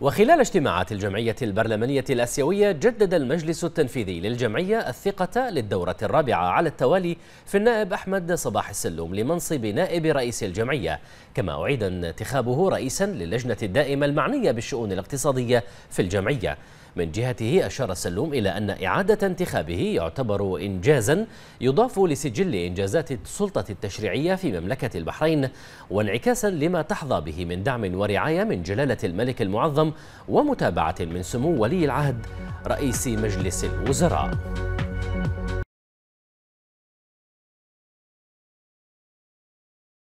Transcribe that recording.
وخلال اجتماعات الجمعية البرلمانية الآسيوية جدد المجلس التنفيذي للجمعية الثقة للدورة الرابعة على التوالي في النائب أحمد صباح السلوم لمنصب نائب رئيس الجمعية كما أعيد انتخابه رئيسا للجنة الدائمة المعنية بالشؤون الاقتصادية في الجمعية من جهته أشار السلوم إلى أن إعادة انتخابه يعتبر إنجازا يضاف لسجل إنجازات السلطة التشريعية في مملكة البحرين وانعكاسا لما تحظى به من دعم ورعاية من جلالة الملك المعظم ومتابعة من سمو ولي العهد رئيس مجلس الوزراء